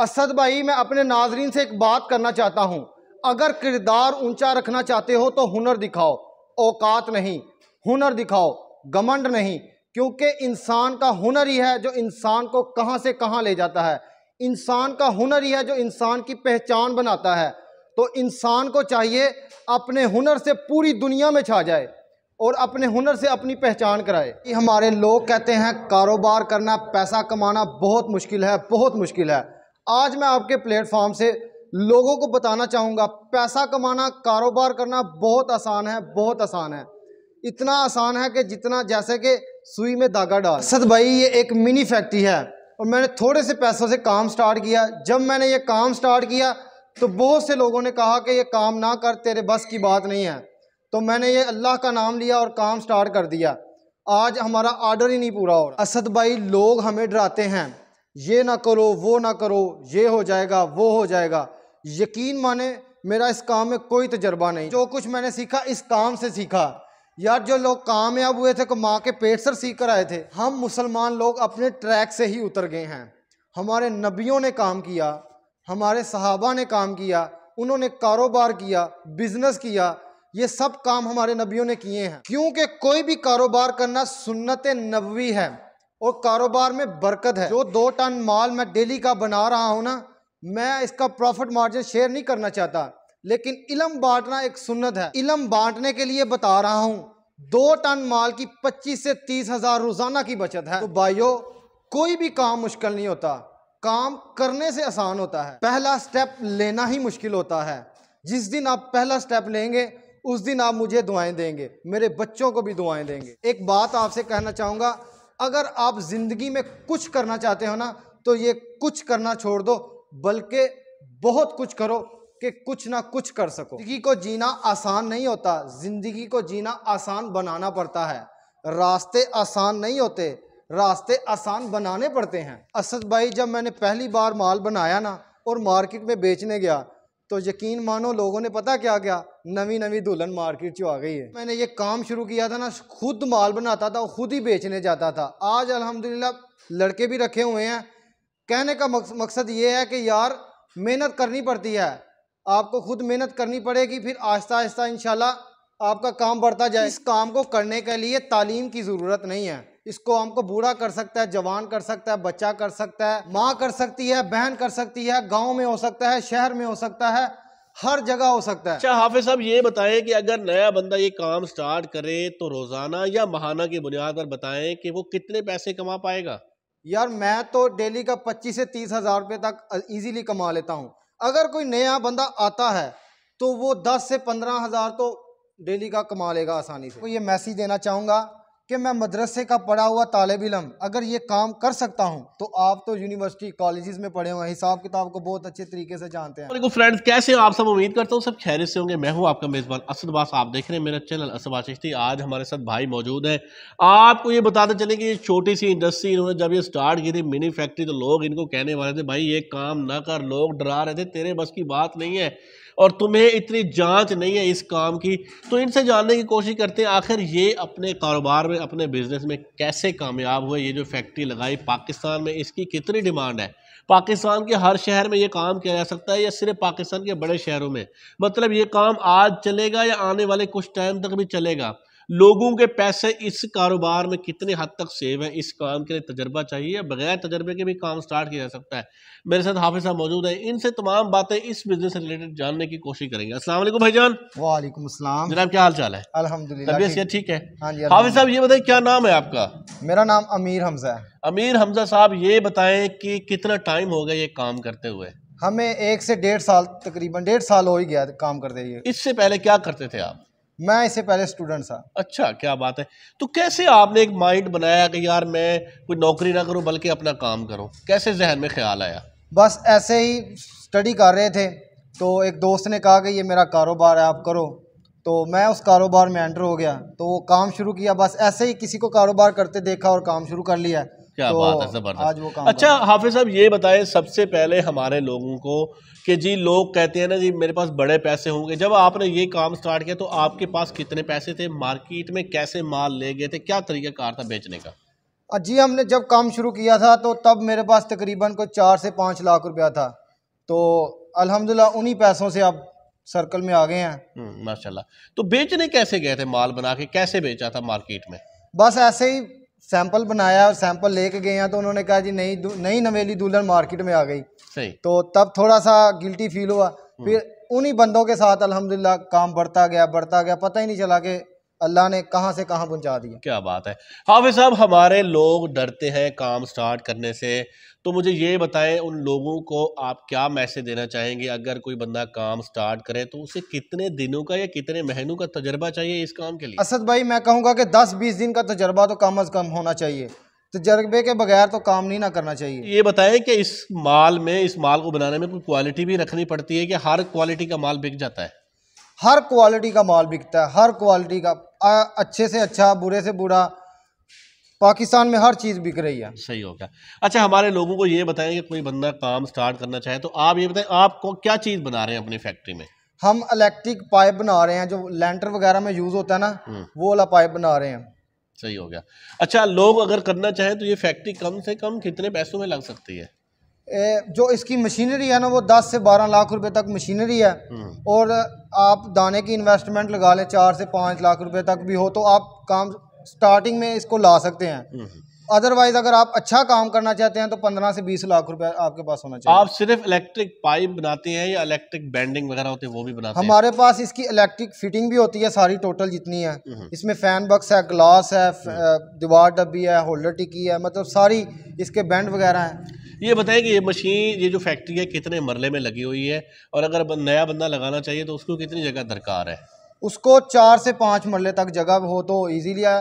असद भाई मैं अपने नाजरीन से एक बात करना चाहता हूँ अगर किरदार ऊंचा रखना चाहते हो तो हुनर दिखाओ औकात नहीं हुनर दिखाओ गमंड नहीं क्योंकि इंसान का हुनर ही है जो इंसान को कहाँ से कहाँ ले जाता है इंसान का हुनर ही है जो इंसान की पहचान बनाता है तो इंसान को चाहिए अपने हुनर से पूरी दुनिया में छा जाए और अपने हुनर से अपनी पहचान कराए कि हमारे लोग कहते हैं कारोबार करना पैसा कमाना बहुत मुश्किल है बहुत मुश्किल है आज मैं आपके प्लेटफॉर्म से लोगों को बताना चाहूँगा पैसा कमाना कारोबार करना बहुत आसान है बहुत आसान है इतना आसान है कि जितना जैसे कि सुई में धागा डाल सद भाई ये एक मिनी फैक्ट्री है और मैंने थोड़े से पैसों से काम स्टार्ट किया जब मैंने ये काम स्टार्ट किया तो बहुत से लोगों ने कहा कि ये काम ना कर तेरे बस की बात नहीं है तो मैंने ये अल्लाह का नाम लिया और काम स्टार्ट कर दिया आज हमारा आर्डर ही नहीं पूरा हो रहा असद भाई लोग हमें डराते हैं ये ना करो वो ना करो ये हो जाएगा वो हो जाएगा यकीन माने मेरा इस काम में कोई तजर्बा नहीं जो कुछ मैंने सीखा इस काम से सीखा यार जो लोग कामयाब हुए थे माँ के पेट से सीख कर आए थे हम मुसलमान लोग अपने ट्रैक से ही उतर गए हैं हमारे नबियों ने काम किया हमारे सहाबा ने काम किया उन्होंने कारोबार किया बिजनेस किया ये सब काम हमारे नबियों ने किए हैं क्योंकि कोई भी कारोबार करना सुन्नत नबवी है और कारोबार में बरकत है जो दो टन माल मैं डेली का बना रहा हूँ ना मैं इसका प्रॉफिट मार्जिन शेयर नहीं करना चाहता लेकिन इलम बांटना एक सुन्नत है इलम बांटने के लिए बता रहा हूँ दो टन माल की पच्चीस से तीस हज़ार रोज़ाना की बचत है तो भाइयों कोई भी काम मुश्किल नहीं होता काम करने से आसान होता है पहला स्टेप लेना ही मुश्किल होता है जिस दिन आप पहला स्टेप लेंगे उस दिन आप मुझे दुआएं देंगे मेरे बच्चों को भी दुआएं देंगे एक बात आपसे कहना चाहूँगा अगर आप ज़िंदगी में कुछ करना चाहते हो ना तो ये कुछ करना छोड़ दो बल्कि बहुत कुछ करो कि कुछ ना कुछ कर सको ज़िंदगी को जीना आसान नहीं होता ज़िंदगी को जीना आसान बनाना पड़ता है रास्ते आसान नहीं होते रास्ते आसान बनाने पड़ते हैं असद भाई जब मैंने पहली बार माल बनाया ना और मार्केट में बेचने गया तो यकीन मानो लोगों ने पता क्या क्या नवी नवी दुल्हन मार्केट चो आ गई है मैंने ये काम शुरू किया था ना खुद माल बनाता था और खुद ही बेचने जाता था आज अल्हम्दुलिल्लाह लड़के भी रखे हुए हैं कहने का मकसद ये है कि यार मेहनत करनी पड़ती है आपको खुद मेहनत करनी पड़ेगी फिर आहिस्ता आहिस्ता इन आपका काम बढ़ता जाए इस काम को करने के लिए तालीम की ज़रूरत नहीं है इसको हमको बूढ़ा कर सकता है जवान कर सकता है बच्चा कर सकता है माँ कर सकती है बहन कर सकती है गांव में हो सकता है शहर में हो सकता है हर जगह हो सकता है अच्छा हाफिज साहब ये बताएं कि अगर नया बंदा ये काम स्टार्ट करे तो रोजाना या महाना की बुनियाद पर बताएं कि वो कितने पैसे कमा पाएगा यार मैं तो डेली का पच्चीस से तीस हजार रुपये तक इजीली कमा लेता हूँ अगर कोई नया बंदा आता है तो वो दस से पंद्रह हजार तो डेली का कमा लेगा आसानी से तो ये मैसेज देना चाहूंगा कि मैं मदरसे का पढ़ा हुआ तालब इलम अगर ये काम कर सकता हूँ तो आप तो यूनिवर्सिटी कॉलेजेस में पढ़े हुए हैं हिसाब किताब को बहुत अच्छे तरीके से जानते हैं फ्रेंड्स कैसे आप सब उम्मीद करता हूँ सब खैर से होंगे मैं हूँ आपका मेज़बान असदबास आप देख रहे हैं मेरा चैनल असदबास चिश्ती आज हमारे साथ भाई मौजूद है आपको ये बताते चले कि ये छोटी सी इंडस्ट्री इन्होंने जब ये स्टार्ट की थी मिनी फैक्ट्री तो लोग इनको कहने वाले थे भाई ये काम ना कर लोग डरा रहे थे तेरे बस की बात नहीं है और तुम्हें इतनी जांच नहीं है इस काम की तो इनसे जानने की कोशिश करते हैं आखिर ये अपने कारोबार में अपने बिज़नेस में कैसे कामयाब हुए ये जो फैक्ट्री लगाई पाकिस्तान में इसकी कितनी डिमांड है पाकिस्तान के हर शहर में ये काम किया जा सकता है या सिर्फ पाकिस्तान के बड़े शहरों में मतलब ये काम आज चलेगा या आने वाले कुछ टाइम तक भी चलेगा लोगों के पैसे इस कारोबार में कितने हद तक सेव हैं इस काम के लिए तजर्बा चाहिए बगैर तजर्बे के भी काम स्टार्ट किया जा सकता है मेरे साथ हाफिज साहब मौजूद है इनसे तमाम बातें इस बिजनेस से रिलेटेड जानने की कोशिश करेंगे असला जान वालेकुम जनाब क्या हाल चाल है अलहमदुल्ला ठीक है हाँ हाफिज साहब ये बताए क्या नाम है आपका मेरा नाम अमीर हमजा है अमीर हमजा साहब ये बताएं कि कितना टाइम हो गया ये काम करते हुए हमें एक से डेढ़ साल तकरीबन डेढ़ साल हो ही गया काम करते हुए इससे पहले क्या करते थे आप मैं इससे पहले स्टूडेंट था अच्छा क्या बात है तो कैसे आपने एक माइंड बनाया कि यार मैं कोई नौकरी ना करूं बल्कि अपना काम करूं कैसे जहन में ख्याल आया बस ऐसे ही स्टडी कर रहे थे तो एक दोस्त ने कहा कि ये मेरा कारोबार है आप करो तो मैं उस कारोबार में एंटर हो गया तो वो काम शुरू किया बस ऐसे ही किसी को कारोबार करते देखा और काम शुरू कर लिया क्या तो बात है जबरदस्त अच्छा हाफिज साहब ये बताएं सबसे पहले हमारे लोगों को कि जी लोग कहते हैं ना जी मेरे पास बड़े पैसे होंगे जब आपने ये काम स्टार्ट किया तो आपके पास कितने पैसे थे मार्केट में कैसे माल ले गए थे क्या कार था बेचने का जी हमने जब काम शुरू किया था तो तब मेरे पास तकरीबन कोई चार से पाँच लाख रुपया था तो अलहमदिल्ला उन्हीं पैसों से आप सर्कल में आ गए हैं हम्म, माशाल्लाह तो बेचने कैसे गए थे माल बना के कैसे बेचा था मार्केट में बस ऐसे ही सैंपल बनाया और सैंपल लेके गए हैं तो उन्होंने कहा जी नई नई नवेली दुल्हन मार्केट में आ गई सही तो तब थोड़ा सा गिल्टी फील हुआ फिर हम्म। उन्हीं बंदों के साथ अल्हम्दुलिल्लाह काम बढ़ता गया बढ़ता गया पता ही नहीं चला कि अल्लाह ने कहाँ से कहाँ पहुँचा दिया क्या बात है हाफिज साहब हमारे लोग डरते हैं काम स्टार्ट करने से तो मुझे ये बताएं उन लोगों को आप क्या मैसेज देना चाहेंगे अगर कोई बंदा काम स्टार्ट करे तो उसे कितने दिनों का या कितने महीनों का तजर्बा चाहिए इस काम के लिए असद भाई मैं कहूँगा कि दस बीस दिन का तजर्बा तो कम अज़ कम होना चाहिए तजर्बे के बगैर तो काम नहीं ना करना चाहिए ये बताएं कि इस माल में इस माल को बनाने में कोई क्वालिटी भी रखनी पड़ती है कि हर क्वालिटी का माल बिक जाता है हर क्वालिटी का माल बिकता है हर क्वालिटी का अच्छे से अच्छा बुरे से बुरा पाकिस्तान में हर चीज़ बिक रही है सही हो गया अच्छा हमारे लोगों को ये बताएं कि कोई बंदा काम स्टार्ट करना चाहे तो आप ये बताएं आपको क्या चीज़ बना रहे हैं अपनी फैक्ट्री में हम इलेक्ट्रिक पाइप बना रहे हैं जो लेंटर वगैरह में यूज़ होता है ना हम्म। वो वाला पाइप बना रहे हैं सही हो गया अच्छा लोग अगर करना चाहें तो ये फैक्ट्री कम से कम कितने पैसों में लग सकती है जो इसकी मशीनरी है ना वो 10 से 12 लाख रुपए तक मशीनरी है हम्म। और आप दाने की इन्वेस्टमेंट लगा लें चार से पाँच लाख रुपए तक भी हो तो आप काम स्टार्टिंग में इसको ला सकते हैं अदरवाइज हम्म। अगर आप अच्छा काम करना चाहते हैं तो पंद्रह से बीस लाख रुपए आपके पास होना चाहिए आप सिर्फ इलेक्ट्रिक पाइप बनाते हैं या इलेक्ट्रिक बैंडिंग वगैरह होते हैं वो भी बनाते हमारे हैं? पास इसकी इलेक्ट्रिक फिटिंग भी होती है सारी टोटल जितनी है हम्म। इसमें फैन बक्स है ग्लास है दीवार डब्बी है होल्डर टिकी है मतलब सारी इसके बैंड वगैरह है ये बताएं कि ये मशीन ये जो फैक्ट्री है कितने मरले में लगी हुई है और अगर नया बंदा लगाना चाहिए तो उसको कितनी जगह दरकार है उसको चार से पाँच मरले तक जगह हो तो ईजीली है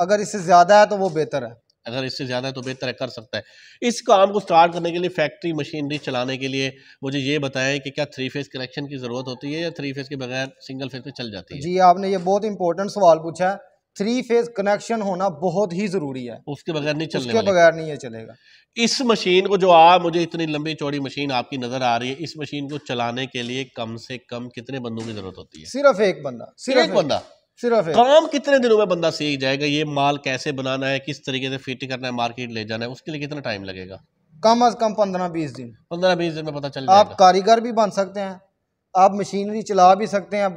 अगर इससे ज़्यादा है तो वो बेहतर है अगर इससे ज़्यादा है तो बेहतर कर सकता है इस काम को स्टार्ट करने के लिए फैक्ट्री मशीनरी चलाने के लिए मुझे ये बताएं कि क्या थ्री फेज़ कनेक्शन की ज़रूरत होती है या थ्री फेज़ के बगैर सिंगल फेज़ पे चल जाती है जी आपने ये बहुत इंपॉर्टेंट सवाल पूछा है थ्री फेज कनेक्शन होना बहुत ही जरूरी है उसके बगैर नहीं चलेगा उसके बगैर नहीं ये चलेगा इस मशीन को जो आ मुझे इतनी लंबी चौड़ी मशीन आपकी नजर आ रही है इस मशीन को चलाने के लिए कम से कम कितने बंदों की जरूरत होती है सिर्फ एक बंदा सिर्फ एक, बंदा सिर्फ काम कितने दिनों में बंदा सीख जाएगा ये माल कैसे बनाना है किस तरीके से फिट करना है मार्केट ले जाना है उसके लिए कितना टाइम लगेगा कम अज कम पंद्रह बीस दिन पंद्रह बीस दिन में पता चल आप कारीगर भी बन सकते हैं आप मशीनरी चला भी सकते हैं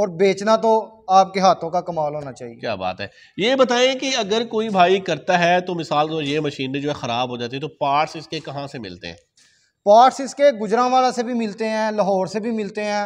और बेचना तो आपके हाथों का कमाल होना चाहिए क्या बात है ये बताएं कि अगर कोई भाई करता है तो मिसाल तो ये मशीनरी जो है ख़राब हो जाती है तो पार्ट्स इसके कहाँ से मिलते हैं पार्ट्स इसके गुजरावाला से भी मिलते हैं लाहौर से भी मिलते हैं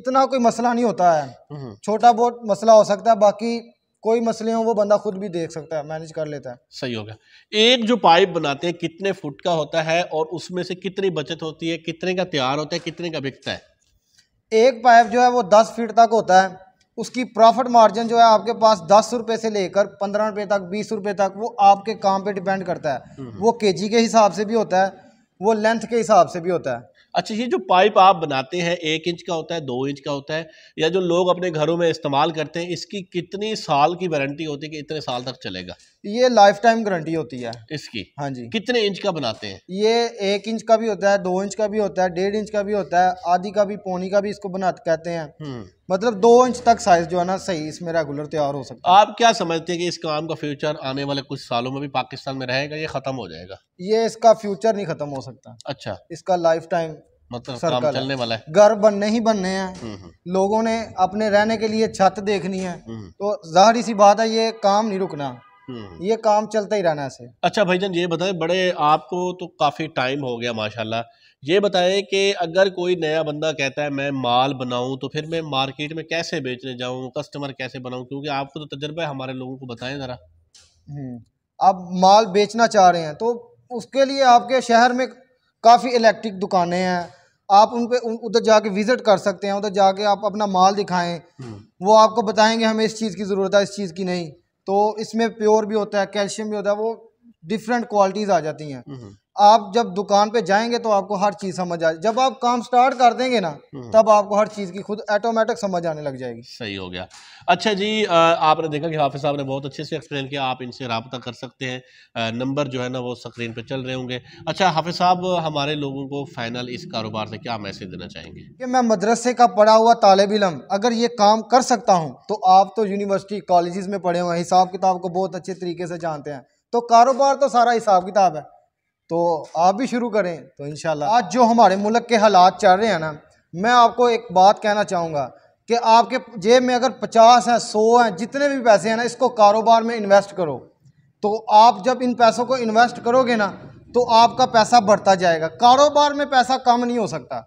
इतना कोई मसला नहीं होता है हम्म, हम्म। छोटा बहुत मसला हो सकता है बाकी कोई मसले हो वो बंदा खुद भी देख सकता है मैनेज कर लेता है सही हो गया एक जो पाइप बनाते हैं कितने फुट का होता है और उसमें से कितनी बचत होती है कितने का तैयार होता है कितने का बिकता है एक पाइप जो है वो दस फीट तक होता है उसकी प्रॉफिट मार्जिन जो है आपके पास दस रुपए से लेकर पंद्रह रुपए तक बीस रुपए तक वो आपके काम पे डिपेंड करता है हम्म, हम्म। वो केजी के हिसाब से भी होता है वो लेंथ के हिसाब से भी होता है अच्छा ये जो पाइप आप बनाते हैं एक इंच का होता है दो इंच का होता है या जो लोग अपने घरों में इस्तेमाल करते हैं इसकी कितनी साल की वारंटी होती है कि इतने साल तक चलेगा ये लाइफ टाइम गारंटी होती है इसकी हाँ जी कितने इंच का बनाते हैं ये एक इंच का भी होता है दो इंच का भी होता है डेढ़ इंच का भी होता है आधी का भी पौनी का भी इसको बना कहते हैं हम्म। मतलब दो इंच तक साइज जो है ना सही इसमें रेगुलर तैयार हो सकता है आप क्या समझते हैं कि इस काम का फ्यूचर आने वाले कुछ सालों में भी पाकिस्तान में रहेगा ये खत्म हो जाएगा ये इसका फ्यूचर नहीं खत्म हो सकता अच्छा इसका लाइफ टाइम मतलब काम चलने वाला है घर बनने ही बनने हैं हम्म, हम्म। लोगों ने अपने रहने के लिए छत देखनी है हम्म। तो जाहिर सी बात है ये काम नहीं रुकना हम्म। ये काम चलता ही रहना से अच्छा भाई जान ये बताए बड़े आपको तो काफ़ी टाइम हो गया माशाल्लाह ये बताए कि अगर कोई नया बंदा कहता है मैं माल बनाऊं तो फिर मैं मार्केट में कैसे बेचने जाऊं कस्टमर कैसे बनाऊं क्योंकि आपको तो तजर्बा है हमारे लोगों को बताएं ज़रा हम्म। आप माल बेचना चाह रहे हैं तो उसके लिए आपके शहर में काफ़ी इलेक्ट्रिक दुकानें हैं आप उन पे उधर जाके विज़िट कर सकते हैं उधर जाके आप अपना माल दिखाएं हम्म। वो आपको बताएंगे हमें इस चीज़ की ज़रूरत है इस चीज़ की नहीं तो इसमें प्योर भी होता है कैल्शियम भी होता है वो डिफरेंट क्वालिटीज़ आ जाती हैं हम्म। आप जब दुकान पे जाएंगे तो आपको हर चीज़ समझ आ जब आप काम स्टार्ट कर देंगे ना हम्म। तब आपको हर चीज़ की खुद ऑटोमेटिक समझ आने लग जाएगी सही हो गया अच्छा जी आपने देखा कि हाफिज साहब ने बहुत अच्छे से एक्सप्लेन किया आप इनसे रबता कर सकते हैं नंबर जो है ना वो स्क्रीन पे चल रहे होंगे अच्छा हाफिज साहब हमारे लोगों को फाइनल इस कारोबार से क्या मैसेज देना चाहेंगे कि मैं मदरसे का पढ़ा हुआ तालब इलम अगर ये काम कर सकता हूँ तो आप तो यूनिवर्सिटी कॉलेज में पढ़े हुए हिसाब किताब को बहुत अच्छे तरीके से जानते हैं तो कारोबार तो सारा हिसाब किताब है तो आप भी शुरू करें तो इन आज जो हमारे मुल्क के हालात चल रहे हैं ना मैं आपको एक बात कहना चाहूँगा कि आपके जेब में अगर पचास हैं सौ हैं जितने भी पैसे हैं ना इसको कारोबार में इन्वेस्ट करो तो आप जब इन पैसों को इन्वेस्ट करोगे ना तो आपका पैसा बढ़ता जाएगा कारोबार में पैसा कम नहीं हो सकता